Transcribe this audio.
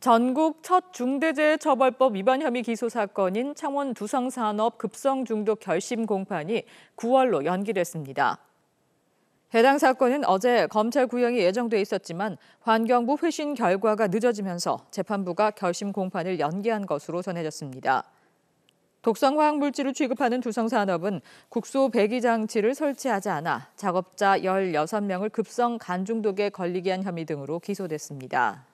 전국 첫 중대재해처벌법 위반 혐의 기소 사건인 창원 두성산업 급성 중독 결심 공판이 9월로 연기됐습니다. 해당 사건은 어제 검찰 구형이 예정돼 있었지만 환경부 회신 결과가 늦어지면서 재판부가 결심 공판을 연기한 것으로 전해졌습니다. 독성화학 물질을 취급하는 두성산업은 국소 배기 장치를 설치하지 않아 작업자 16명을 급성 간중독에 걸리게 한 혐의 등으로 기소됐습니다.